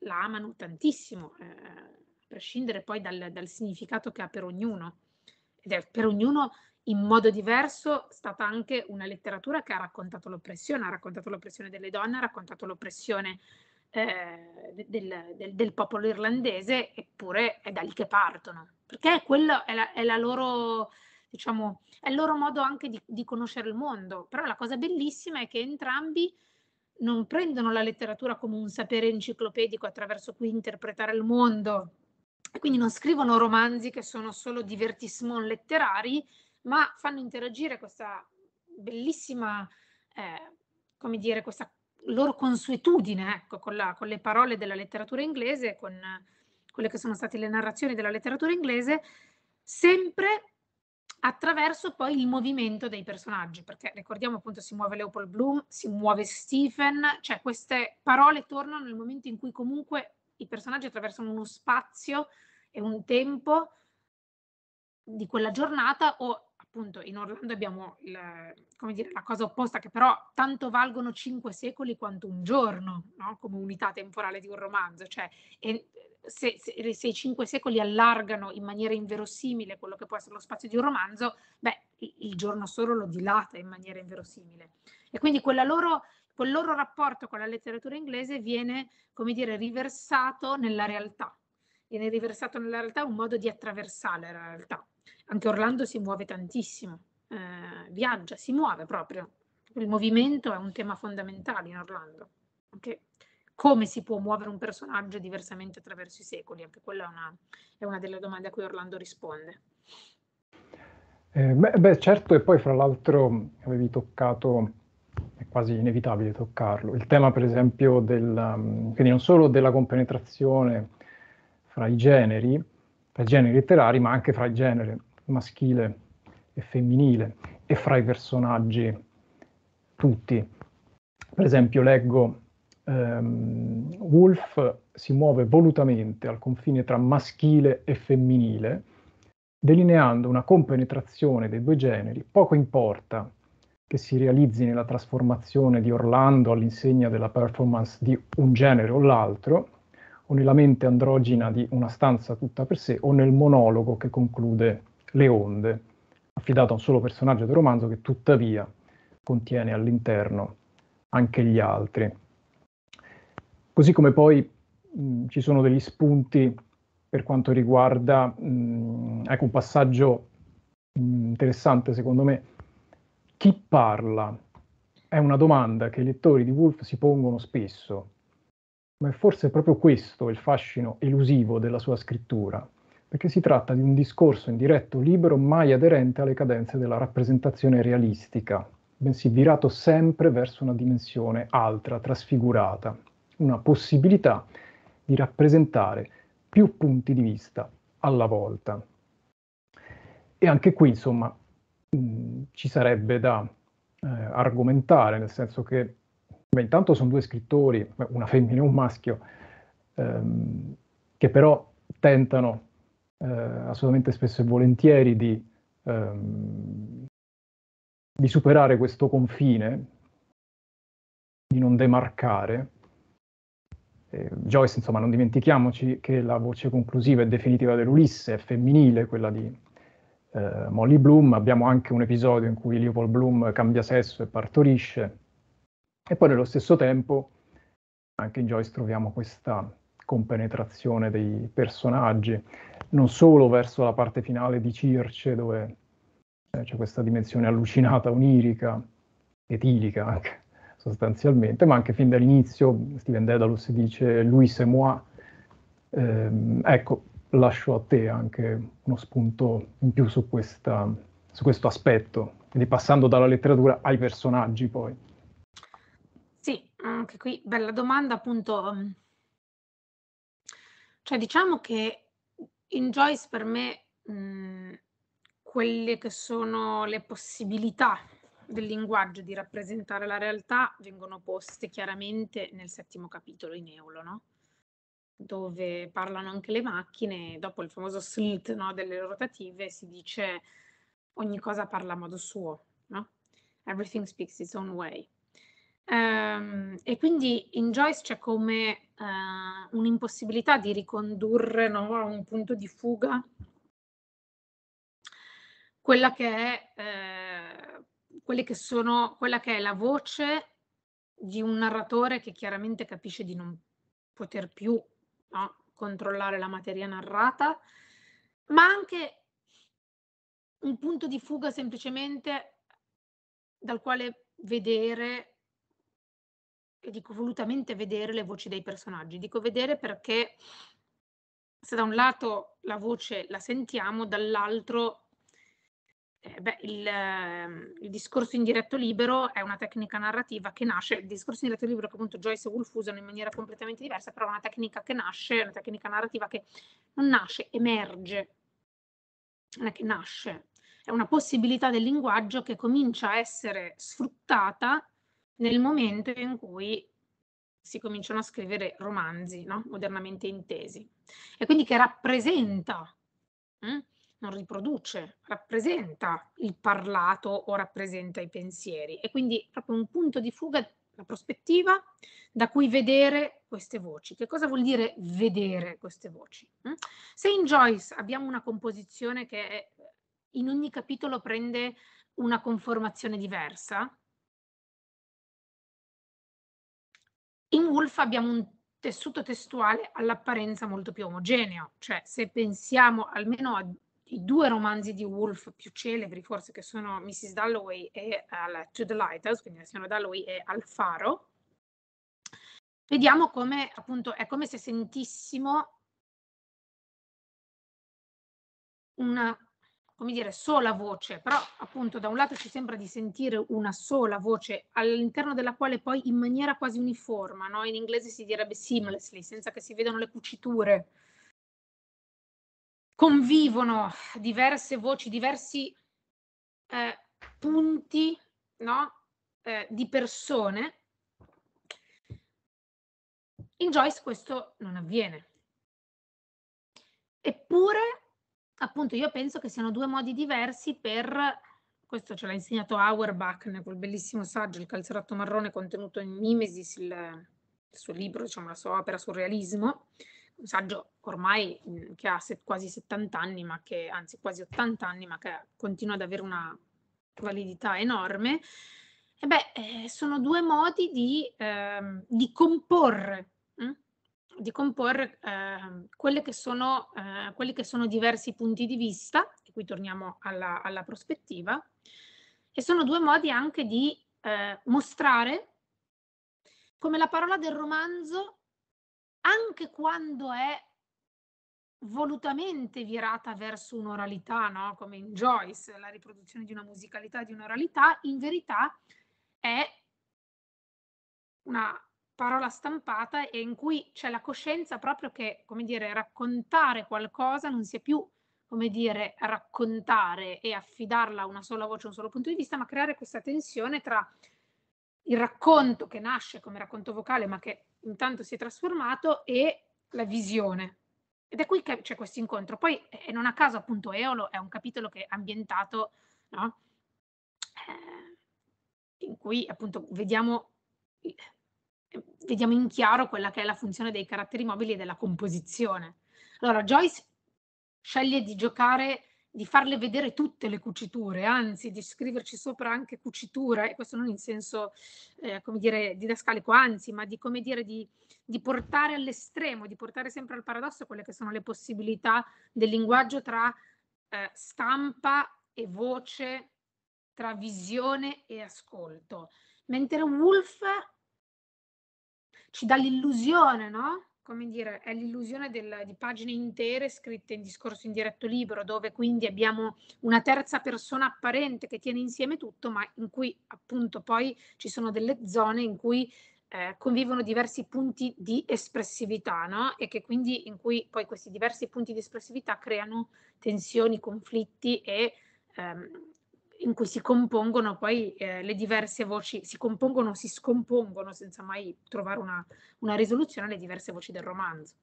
la amano tantissimo, eh, a prescindere poi dal, dal, significato che ha per ognuno. Ed è per ognuno in modo diverso stata anche una letteratura che ha raccontato l'oppressione, ha raccontato l'oppressione delle donne, ha raccontato l'oppressione eh, del, del, del, popolo irlandese, eppure è da lì che partono, perché quella è la, è la loro diciamo, è il loro modo anche di, di conoscere il mondo, però la cosa bellissima è che entrambi non prendono la letteratura come un sapere enciclopedico attraverso cui interpretare il mondo, E quindi non scrivono romanzi che sono solo divertissement letterari, ma fanno interagire questa bellissima, eh, come dire, questa loro consuetudine ecco, con, la, con, le parole della letteratura inglese, con quelle che sono state le narrazioni della letteratura inglese, sempre attraverso poi il movimento dei personaggi, perché ricordiamo appunto si muove Leopold Bloom, si muove Stephen, cioè queste parole tornano nel momento in cui comunque i personaggi attraversano uno spazio e un tempo di quella giornata o appunto in Orlando abbiamo il, dire, la cosa opposta che però tanto valgono cinque secoli quanto un giorno no? come unità temporale di un romanzo, cioè e, se, se, se, i cinque secoli allargano in maniera inverosimile quello che può essere lo spazio di un romanzo, beh, il giorno solo lo dilata in maniera inverosimile. E quindi loro, quel loro rapporto con la letteratura inglese viene, come dire, riversato nella realtà. Viene riversato nella realtà un modo di attraversare la realtà. Anche Orlando si muove tantissimo, eh, viaggia, si muove proprio. Il movimento è un tema fondamentale in Orlando. Okay? Come si può muovere un personaggio diversamente attraverso i secoli? Anche quella è una, è una delle domande a cui Orlando risponde. Eh, beh, beh, certo, e poi fra l'altro avevi toccato è quasi inevitabile toccarlo. Il tema, per esempio, del, mm, quindi non solo della compenetrazione fra i generi, tra i generi letterari, ma anche fra il genere maschile e femminile e fra i personaggi tutti. Per esempio, leggo ehm, Wolf si muove volutamente al confine tra maschile e femminile, delineando una compenetrazione dei due generi, poco importa che si realizzi nella trasformazione di Orlando all'insegna della performance di un genere o l'altro, o nella mente androgina di una stanza tutta per sé o nel monologo che conclude Le onde, affidato a un solo personaggio del romanzo che tuttavia contiene all'interno anche gli altri. Così come poi mh, ci sono degli spunti per quanto riguarda, mh, ecco un passaggio mh, interessante secondo me, chi parla? È una domanda che i lettori di Wolf si pongono spesso ma è forse proprio questo il fascino elusivo della sua scrittura, perché si tratta di un discorso indiretto libero mai aderente alle cadenze della rappresentazione realistica, bensì virato sempre verso una dimensione altra, trasfigurata, una possibilità di rappresentare più punti di vista alla volta. E anche qui, insomma, mh, mm, ci sarebbe da eh, argomentare, nel senso che Beh, intanto sono due scrittori, una femmina e un maschio, ehm, che però tentano eh, assolutamente spesso e volentieri di, ehm, di, superare questo confine, di non demarcare. Eh, Joyce, insomma, non dimentichiamoci che la voce conclusiva e definitiva dell'Ulisse è femminile, quella di eh, Molly Bloom. Abbiamo anche un episodio in cui Leopold Bloom cambia sesso e partorisce e poi nello stesso tempo anche in Joyce troviamo questa compenetrazione dei personaggi, non solo verso la parte finale di Circe dove eh, c'è questa dimensione allucinata, onirica, etilica anche sostanzialmente, ma anche fin dall'inizio Steven Dedalus dice lui se moi, ehm, ecco, lascio a te anche uno spunto in più su, questa, su questo aspetto, quindi passando dalla letteratura ai personaggi poi. Anche qui, bella domanda, appunto. Ehm, cioè, diciamo che in Joyce per me, mh, mhmm, quelle che sono le possibilità del linguaggio di rappresentare la realtà vengono poste chiaramente nel settimo capitolo in Eolo, no? dove parlano anche le macchine, dopo il famoso slit no, delle rotative si dice ogni cosa parla a modo suo, no? Everything speaks its own way. Ehm, e quindi in Joyce c'è come eh, un'impossibilità di ricondurre no, a un punto di fuga quella che è, eh, che sono, quella che è la voce di un narratore che chiaramente capisce di non poter più no, controllare la materia narrata, ma anche un punto di fuga semplicemente dal quale vedere e dico volutamente vedere le voci dei personaggi, dico vedere perché se da un lato la voce la sentiamo, dall'altro eh, beh, il, eh, il, discorso in diretto libero è una tecnica narrativa che nasce, il discorso in diretto libero che appunto Joyce e Wolf usano in maniera completamente diversa, però è una tecnica che nasce, una tecnica narrativa che non nasce, emerge, non è che nasce, è una possibilità del linguaggio che comincia a essere sfruttata nel momento in cui si cominciano a scrivere romanzi, no? modernamente intesi, e quindi che rappresenta, hm? non riproduce, rappresenta il parlato o rappresenta i pensieri, e quindi proprio un punto di fuga, la prospettiva da cui vedere queste voci. Che cosa vuol dire vedere queste voci? Hm? Se in Joyce abbiamo una composizione che in ogni capitolo prende una conformazione diversa, In Wolf abbiamo un tessuto testuale all'apparenza molto più omogeneo, cioè se pensiamo almeno ai due romanzi di Wolf più celebri, forse che sono Mrs. Dalloway e uh, To the Lighthouse, quindi la signora Dalloway e Alfaro, vediamo come appunto è come se sentissimo una, come dire, sola voce, però appunto da un lato ci sembra di sentire una sola voce all'interno della quale poi in maniera quasi uniforme, no? in inglese si direbbe seamlessly, senza che si vedano le cuciture, convivono diverse voci, diversi eh, punti no? eh, di persone. In Joyce questo non avviene. Eppure appunto io penso che siano due modi diversi per, questo ce l'ha insegnato Auerbach nel quel bellissimo saggio, il calzerotto marrone contenuto in Mimesis, il, il suo libro, diciamo la sua opera sul realismo, un saggio ormai mm, che ha quasi 70 anni, ma che, anzi quasi 80 anni, ma che continua ad avere una validità enorme. E beh, eh, sono due modi di, eh, di comporre. Mm, di comporre eh, che sono, eh, quelli che sono diversi punti di vista, e qui torniamo alla, alla prospettiva, e sono due modi anche di eh, mostrare come la parola del romanzo, anche quando è volutamente virata verso un'oralità, no? come in Joyce, la riproduzione di una musicalità, di un'oralità, in verità è una parola stampata e in cui c'è la coscienza proprio che, come dire, raccontare qualcosa non sia più, come dire, raccontare e affidarla a una sola voce, a un solo punto di vista, ma creare questa tensione tra il racconto che nasce come racconto vocale, ma che intanto si è trasformato, e la visione. Ed è qui che c'è questo incontro. Poi, e non a caso, appunto, Eolo è un capitolo che è ambientato, no? Eh, in cui appunto vediamo vediamo in chiaro quella che è la funzione dei caratteri mobili e della composizione. Allora, Joyce sceglie di giocare, di farle vedere tutte le cuciture, anzi di scriverci sopra anche cuciture, e questo non in senso, eh, come dire, didascalico, anzi, ma di, come dire, di, di portare all'estremo, di portare sempre al paradosso quelle che sono le possibilità del linguaggio tra eh, stampa e voce, tra visione e ascolto. Mentre Wolf ci dà l'illusione, no? Come dire, è l'illusione del, di pagine intere scritte in discorso in diretto libero, dove quindi abbiamo una terza persona apparente che tiene insieme tutto, ma in cui appunto poi ci sono delle zone in cui eh, convivono diversi punti di espressività, no? E che quindi in cui poi questi diversi punti di espressività creano tensioni, conflitti e ehm, in cui si compongono poi eh, le diverse voci, si compongono, o si scompongono senza mai trovare una, una risoluzione le diverse voci del romanzo.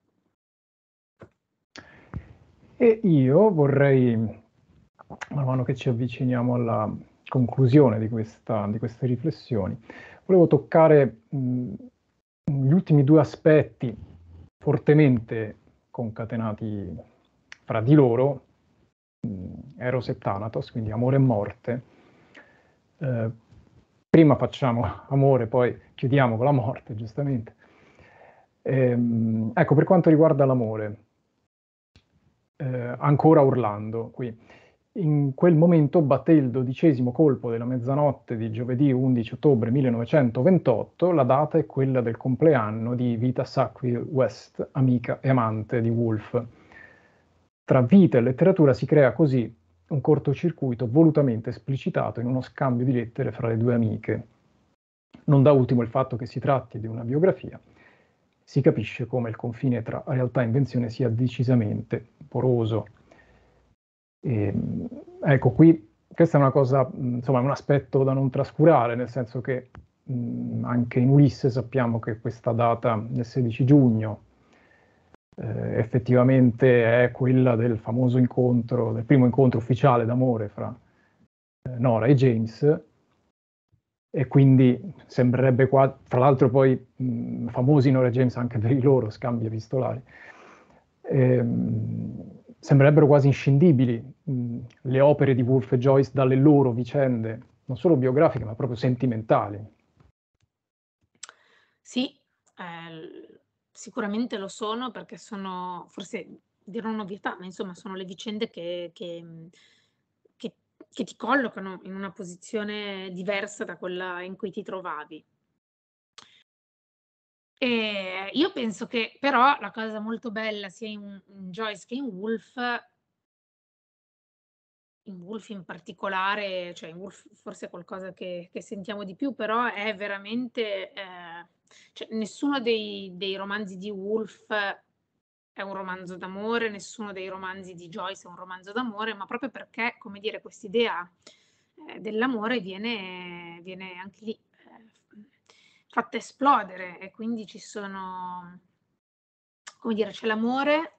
E io vorrei, man mano che ci avviciniamo alla conclusione di, questa, di queste riflessioni, volevo toccare mh, gli ultimi due aspetti fortemente concatenati fra di loro Mm, Eros e Thanatos, quindi amore e morte. Eh, prima facciamo amore, poi chiudiamo con la morte, giustamente. Ehm, ecco, per quanto riguarda l'amore, eh, ancora urlando qui. In quel momento batté il dodicesimo colpo della mezzanotte di giovedì 11 ottobre 1928, la data è quella del compleanno di Vita Sackville West, amica e amante di Wolfe tra vita e letteratura si crea così un cortocircuito volutamente esplicitato in uno scambio di lettere fra le due amiche. Non da ultimo il fatto che si tratti di una biografia, si capisce come il confine tra realtà e invenzione sia decisamente poroso. E, ehm, ecco, qui questa è una cosa, insomma, un aspetto da non trascurare, nel senso che mh, anche in Ulisse sappiamo che questa data del 16 giugno eh, effettivamente è quella del famoso incontro, del primo incontro ufficiale d'amore fra eh, Nora e James. E quindi sembrerebbe qua, fra l'altro poi mh, famosi Nora e James anche per i loro scambi epistolari, ehm, sembrerebbero quasi inscindibili mh, le opere di Wolfe e Joyce dalle loro vicende, non solo biografiche ma proprio sentimentali. Sì, eh, sicuramente lo sono perché sono, forse dirò un'ovvietà, ma insomma sono le vicende che, che, mhmm, che, che ti collocano in una posizione diversa da quella in cui ti trovavi. E io penso che però la cosa molto bella sia in, in Joyce che in Wolf, in Wolf in particolare, cioè in Wolf forse è qualcosa che, che, sentiamo di più, però è veramente eh, cioè, nessuno dei, dei romanzi di Woolf è un romanzo d'amore, nessuno dei romanzi di Joyce è un romanzo d'amore, ma proprio perché, come dire, quest'idea eh, dell'amore viene, viene, anche lì eh, fatta esplodere e quindi ci sono, come dire, c'è l'amore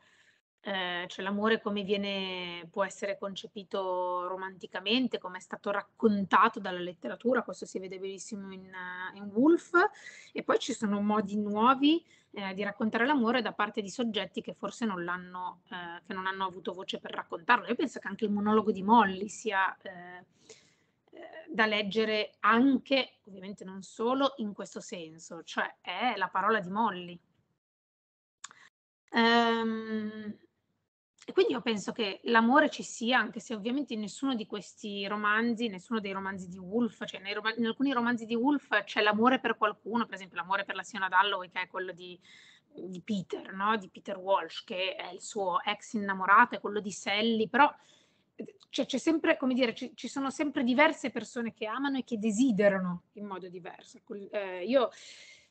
eh, cioè l'amore come viene, può essere concepito romanticamente, come è stato raccontato dalla letteratura, questo si vede benissimo in, eh, in Wolf, e poi ci sono modi nuovi eh, di raccontare l'amore da parte di soggetti che forse non l'hanno, eh, che non hanno avuto voce per raccontarlo. Io penso che anche il monologo di Molly sia eh, eh, da leggere anche, ovviamente non solo, in questo senso, cioè è la parola di Molly. Um, e quindi io penso che l'amore ci sia, anche se ovviamente in nessuno di questi romanzi, nessuno dei romanzi di Wolf, cioè rom- in alcuni romanzi di Wolf c'è l'amore per qualcuno, per esempio l'amore per la Siona Dalloway, che è quello di, di Peter, no? di Peter Walsh, che è il suo ex innamorato, è quello di Sally, però eh, cioè, c'è sempre, come dire, ci, ci, sono sempre diverse persone che amano e che desiderano in modo diverso. Ecco, eh, io,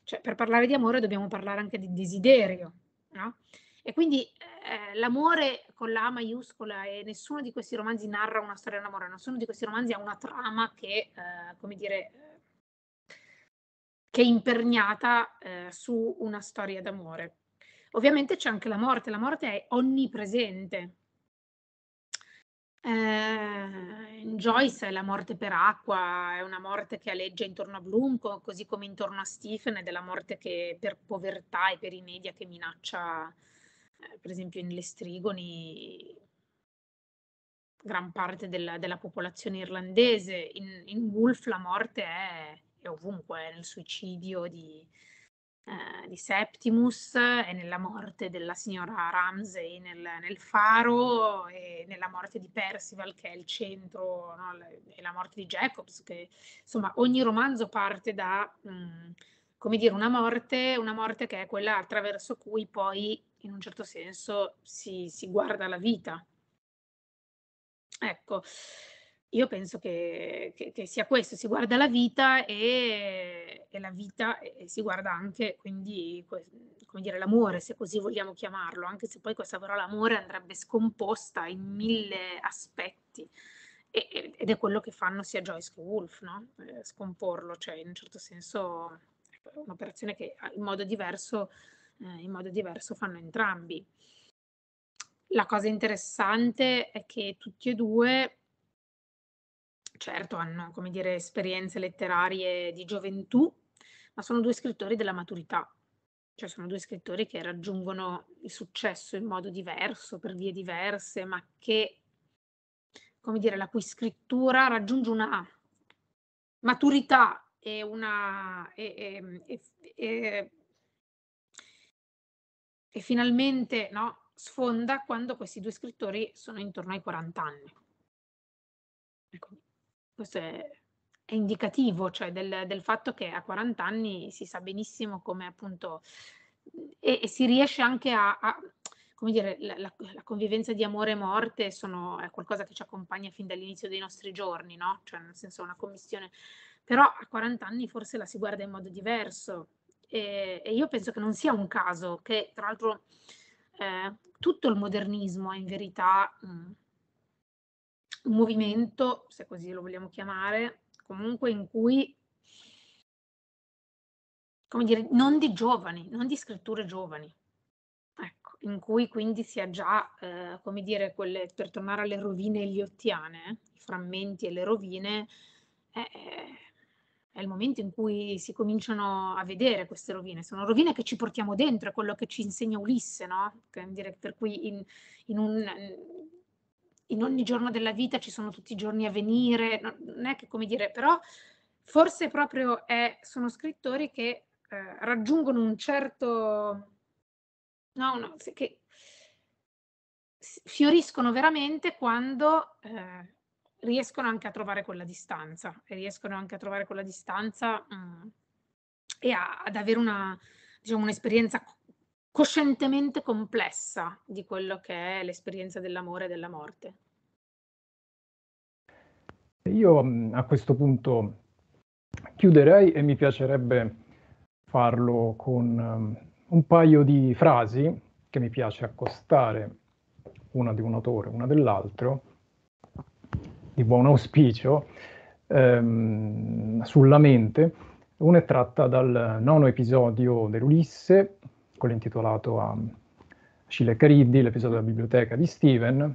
cioè, per parlare di amore dobbiamo parlare anche di desiderio, no? E quindi eh, l'amore con la A maiuscola e nessuno di questi romanzi narra una storia d'amore, nessuno di questi romanzi ha una trama che, eh, come dire, eh, che è imperniata eh, su una storia d'amore. Ovviamente c'è anche la morte, la morte è onnipresente. Eh, in Joyce la morte per acqua è una morte che alleggia intorno a Bloom, così come intorno a Stephen, ed è la morte che per povertà e per i media che minaccia eh, per esempio nelle Strigoni gran parte della, della popolazione irlandese, in, in, Wolf la morte è, è ovunque, nel suicidio di, eh, di Septimus è nella morte della signora Ramsey nel, nel, faro e nella morte di Percival che è il centro no? e la morte di Jacobs che insomma ogni romanzo parte da mh, mm, come dire una morte una morte che è quella attraverso cui poi in un certo senso si, si guarda la vita. Ecco, io penso che, che, che, sia questo, si guarda la vita e, e la vita e si guarda anche, quindi, come dire, l'amore, se così vogliamo chiamarlo, anche se poi questa parola amore andrebbe scomposta in mille aspetti. E, ed è quello che fanno sia Joyce che Wolf, no? Eh, scomporlo, cioè in un certo senso è un'operazione che in modo diverso eh, in modo diverso fanno entrambi. La cosa interessante è che tutti e due, certo, hanno, come dire, esperienze letterarie di gioventù, ma sono due scrittori della maturità, cioè sono due scrittori che raggiungono il successo in modo diverso, per vie diverse, ma che, come dire, la cui scrittura raggiunge una maturità e una... E, e, e, e finalmente no, sfonda quando questi due scrittori sono intorno ai 40 anni. Ecco, questo è, è indicativo, cioè del, del, fatto che a 40 anni si sa benissimo come appunto e, e si riesce anche a, a come dire, la, la, la, convivenza di amore e morte sono, è qualcosa che ci accompagna fin dall'inizio dei nostri giorni, no? Cioè, nel senso, una commissione. Però a 40 anni forse la si guarda in modo diverso, e, e io penso che non sia un caso che, tra l'altro, eh, tutto il modernismo è in verità mh, mm, un movimento, se così lo vogliamo chiamare, comunque in cui come dire, non di giovani, non di scritture giovani, ecco, in cui quindi si ha già, eh, come dire, quelle, per tornare alle rovine eliottiane, i frammenti e le rovine, eh, è il momento in cui si cominciano a vedere queste rovine. Sono rovine che ci portiamo dentro, è quello che ci insegna Ulisse, no? Per cui in, in, un, in ogni giorno della vita ci sono tutti i giorni a venire, non è che come dire, però forse proprio è, sono scrittori che eh, raggiungono un certo... No, no, che fioriscono veramente quando eh, riescono anche a trovare quella distanza, e riescono anche a trovare quella distanza mh, mm, e a, ad avere una, diciamo, un'esperienza coscientemente complessa di quello che è l'esperienza dell'amore e della morte. Io mm, a questo punto chiuderei e mi piacerebbe farlo con mm, un paio di frasi che mi piace accostare, una di un autore, una dell'altro, di buon auspicio ehm, sulla mente. Una è tratta dal nono episodio dell'Ulisse, quello intitolato a Scile Cariddi, l'episodio della biblioteca di Steven,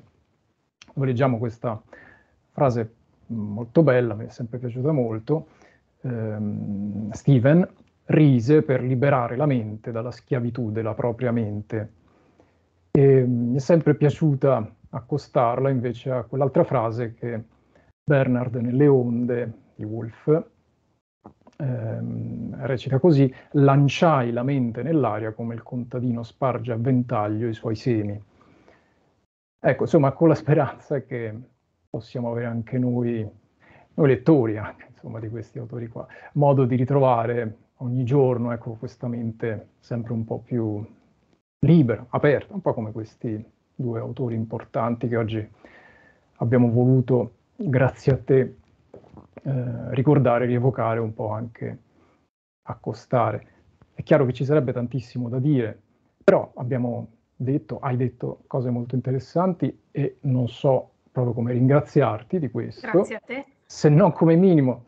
dove leggiamo questa frase molto bella, mi è sempre piaciuta molto. Ehm, Steven rise per liberare la mente dalla schiavitù della propria mente. E, mi è sempre piaciuta accostarla invece a quell'altra frase che Bernard nelle onde di Wolf ehm, recita così, lanciai la mente nell'aria come il contadino sparge a ventaglio i suoi semi. Ecco, insomma, con la speranza che possiamo avere anche noi, noi lettori anche, insomma, di questi autori qua, modo di ritrovare ogni giorno ecco, questa mente sempre un po' più libera, aperta, un po' come questi due autori importanti che oggi abbiamo voluto, grazie a te, eh, ricordare, rievocare un po' anche accostare. È chiaro che ci sarebbe tantissimo da dire, però abbiamo detto, hai detto cose molto interessanti e non so proprio come ringraziarti di questo. Se non come minimo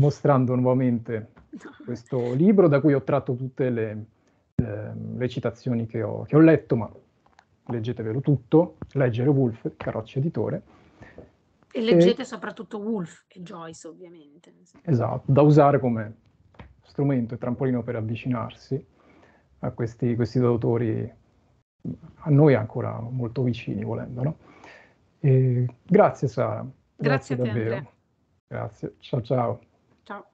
mostrando nuovamente questo libro da cui ho tratto tutte le, le, le citazioni che ho, che ho letto, ma leggetevelo tutto, leggere Wolf, Carrocci Editore. E leggete e... soprattutto Wolf e Joyce, ovviamente. Esatto, da usare come strumento e trampolino per avvicinarsi a questi, questi due autori, a noi ancora molto vicini, volendo. No? grazie Sara. Grazie, grazie davvero. Andrea. Grazie, ciao ciao. Ciao.